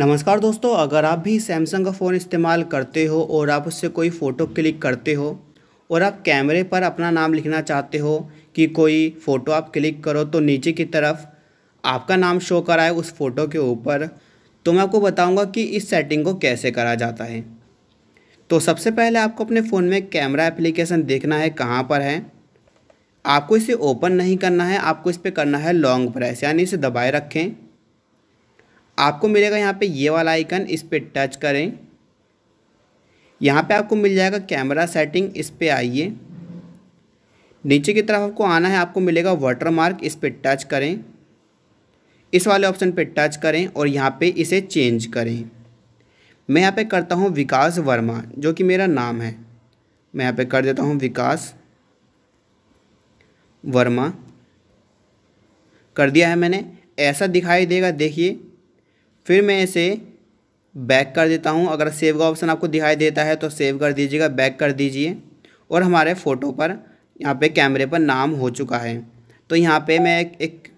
नमस्कार दोस्तों अगर आप भी सैमसंग का फ़ोन इस्तेमाल करते हो और आप उससे कोई फ़ोटो क्लिक करते हो और आप कैमरे पर अपना नाम लिखना चाहते हो कि कोई फ़ोटो आप क्लिक करो तो नीचे की तरफ आपका नाम शो कराए उस फ़ोटो के ऊपर तो मैं आपको बताऊंगा कि इस सेटिंग को कैसे करा जाता है तो सबसे पहले आपको अपने फ़ोन में कैमरा एप्लीकेशन देखना है कहाँ पर है आपको इसे ओपन नहीं करना है आपको इस पर करना है लॉन्ग प्रेस यानी इसे दबाए रखें आपको मिलेगा यहाँ पे ये वाला आइकन इस पर टच करें यहाँ पे आपको मिल जाएगा कैमरा सेटिंग इस पर आइए नीचे की तरफ आपको आना है आपको मिलेगा वाटर मार्क इस पर टच करें इस वाले ऑप्शन पे टच करें और यहाँ पे इसे चेंज करें मैं यहाँ पे करता हूँ विकास वर्मा जो कि मेरा नाम है मैं यहाँ पे कर देता हूँ विकास वर्मा कर दिया है मैंने ऐसा दिखाई देगा देखिए फिर मैं इसे बैक कर देता हूँ अगर सेव का ऑप्शन आपको दिखाई देता है तो सेव कर दीजिएगा बैक कर दीजिए और हमारे फ़ोटो पर यहाँ पे कैमरे पर नाम हो चुका है तो यहाँ पे मैं एक, एक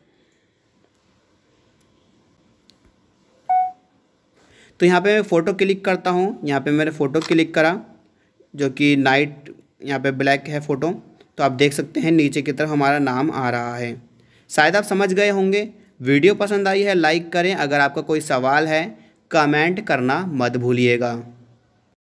तो यहाँ पे मैं फ़ोटो क्लिक करता हूँ यहाँ पे मैंने फ़ोटो क्लिक करा जो कि नाइट यहाँ पे ब्लैक है फ़ोटो तो आप देख सकते हैं नीचे की तरफ हमारा नाम आ रहा है शायद आप समझ गए होंगे वीडियो पसंद आई है लाइक करें अगर आपका कोई सवाल है कमेंट करना मत भूलिएगा